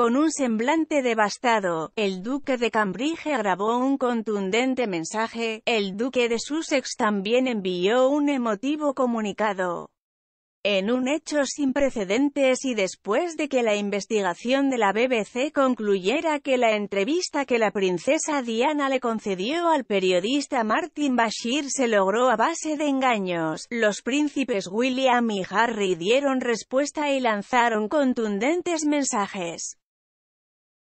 Con un semblante devastado, el duque de Cambridge grabó un contundente mensaje, el duque de Sussex también envió un emotivo comunicado. En un hecho sin precedentes y después de que la investigación de la BBC concluyera que la entrevista que la princesa Diana le concedió al periodista Martin Bashir se logró a base de engaños, los príncipes William y Harry dieron respuesta y lanzaron contundentes mensajes.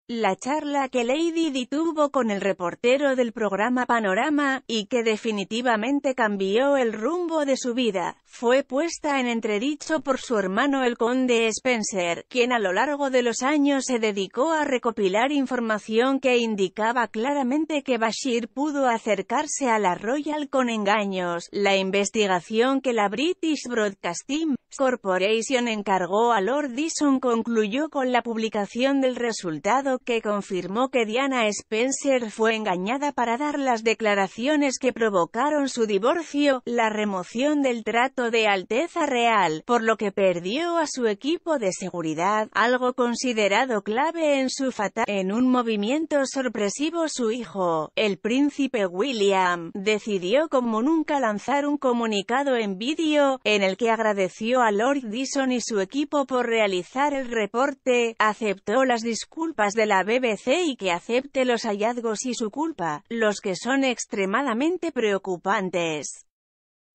La charla que Lady Di con el reportero del programa Panorama, y que definitivamente cambió el rumbo de su vida, fue puesta en entredicho por su hermano el conde Spencer, quien a lo largo de los años se dedicó a recopilar información que indicaba claramente que Bashir pudo acercarse a la Royal con engaños. La investigación que la British Broadcasting Corporation encargó a Lord Dyson concluyó con la publicación del resultado que confirmó que Diana Spencer fue engañada para dar las declaraciones que provocaron su divorcio, la remoción del trato de Alteza Real, por lo que perdió a su equipo de seguridad, algo considerado clave en su fatal. En un movimiento sorpresivo su hijo, el príncipe William, decidió como nunca lanzar un comunicado en vídeo, en el que agradeció a Lord Dyson y su equipo por realizar el reporte, aceptó las disculpas de la BBC y que acepte los hallazgos y su culpa, los que son extremadamente preocupantes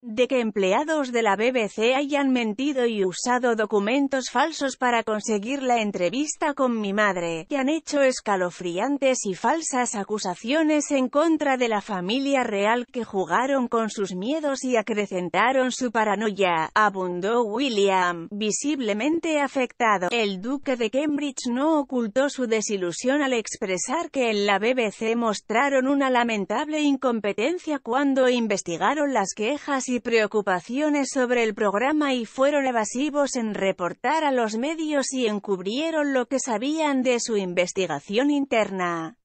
de que empleados de la BBC hayan mentido y usado documentos falsos para conseguir la entrevista con mi madre, que han hecho escalofriantes y falsas acusaciones en contra de la familia real que jugaron con sus miedos y acrecentaron su paranoia, abundó William, visiblemente afectado. El duque de Cambridge no ocultó su desilusión al expresar que en la BBC mostraron una lamentable incompetencia cuando investigaron las quejas y preocupaciones sobre el programa y fueron evasivos en reportar a los medios y encubrieron lo que sabían de su investigación interna.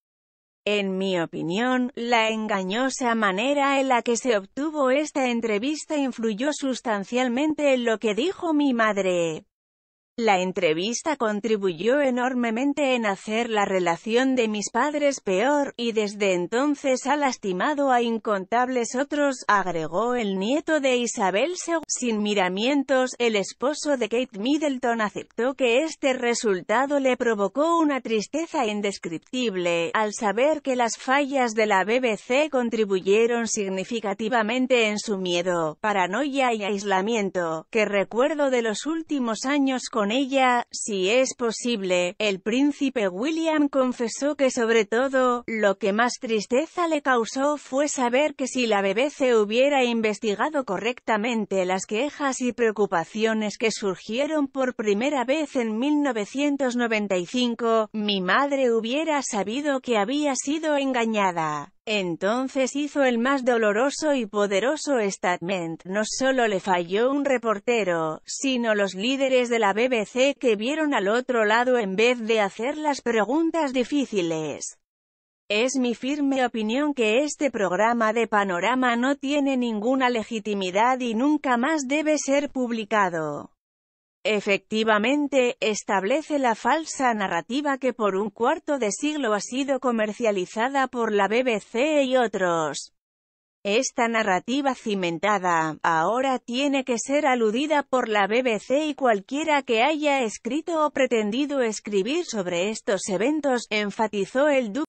En mi opinión, la engañosa manera en la que se obtuvo esta entrevista influyó sustancialmente en lo que dijo mi madre. La entrevista contribuyó enormemente en hacer la relación de mis padres peor, y desde entonces ha lastimado a incontables otros, agregó el nieto de Isabel Sin miramientos, el esposo de Kate Middleton aceptó que este resultado le provocó una tristeza indescriptible, al saber que las fallas de la BBC contribuyeron significativamente en su miedo, paranoia y aislamiento, que recuerdo de los últimos años con ella, si es posible. El príncipe William confesó que sobre todo, lo que más tristeza le causó fue saber que si la BBC hubiera investigado correctamente las quejas y preocupaciones que surgieron por primera vez en 1995, mi madre hubiera sabido que había sido engañada. Entonces hizo el más doloroso y poderoso statement, no solo le falló un reportero, sino los líderes de la BBC que vieron al otro lado en vez de hacer las preguntas difíciles. Es mi firme opinión que este programa de panorama no tiene ninguna legitimidad y nunca más debe ser publicado. Efectivamente, establece la falsa narrativa que por un cuarto de siglo ha sido comercializada por la BBC y otros. Esta narrativa cimentada, ahora tiene que ser aludida por la BBC y cualquiera que haya escrito o pretendido escribir sobre estos eventos, enfatizó el duque.